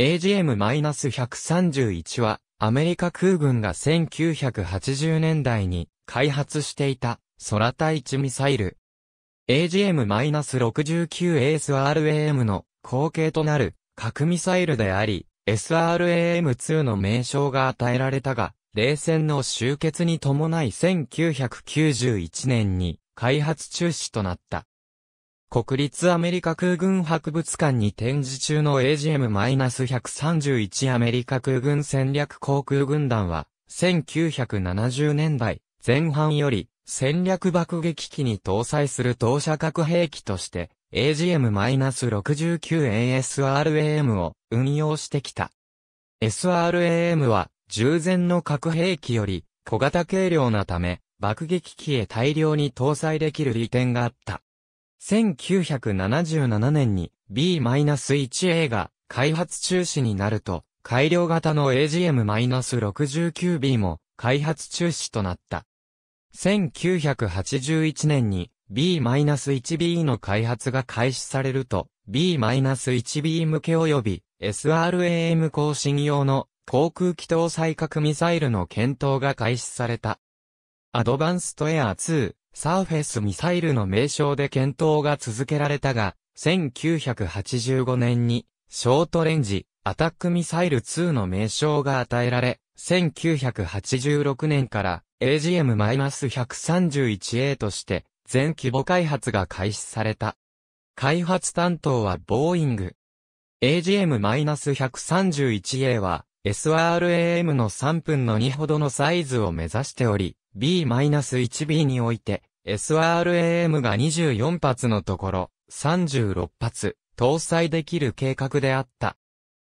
AGM-131 は、アメリカ空軍が1980年代に開発していた空対地ミサイル。AGM-69SRAM の後継となる核ミサイルであり、SRAM-2 の名称が与えられたが、冷戦の終結に伴い1991年に開発中止となった。国立アメリカ空軍博物館に展示中の AGM-131 アメリカ空軍戦略航空軍団は、1970年代前半より戦略爆撃機に搭載する投射核兵器として AGM-69ASRAM を運用してきた。SRAM は従前の核兵器より小型軽量なため爆撃機へ大量に搭載できる利点があった。1977年に B-1A が開発中止になると、改良型の AGM-69B も開発中止となった。1981年に B-1B の開発が開始されると、B-1B 向け及び SRAM 更新用の航空機搭載核ミサイルの検討が開始された。アドバンストエア2、サーフェスミサイルの名称で検討が続けられたが、1985年に、ショートレンジ、アタックミサイル2の名称が与えられ、1986年から AGM-131A として全規模開発が開始された。開発担当はボーイング。AGM-131A は SRAM の3分の2ほどのサイズを目指しており、B-1B において、SRAM が24発のところ、36発、搭載できる計画であった。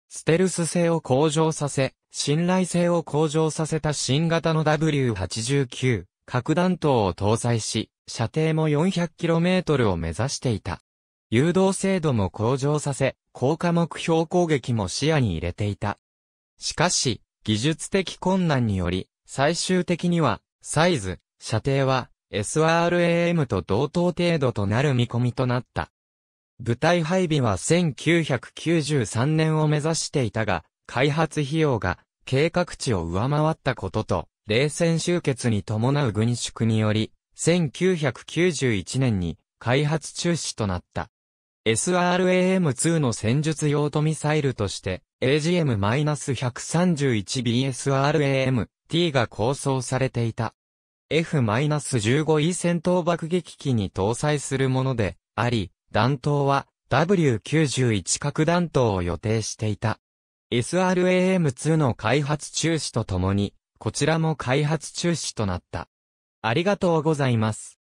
ステルス性を向上させ、信頼性を向上させた新型の W89 核弾頭を搭載し、射程も 400km を目指していた。誘導精度も向上させ、効果目標攻撃も視野に入れていた。しかし、技術的困難により、最終的にはサイズ、射程は SRAM と同等程度となる見込みとなった。部隊配備は1993年を目指していたが、開発費用が計画値を上回ったことと、冷戦終結に伴う軍縮により、1991年に開発中止となった。SRAM2 の戦術用途ミサイルとして、AGM-131BSRAM T が構想されていた。F-15E 戦闘爆撃機に搭載するものであり、弾頭は W91 核弾頭を予定していた。SRAM2 の開発中止とともに、こちらも開発中止となった。ありがとうございます。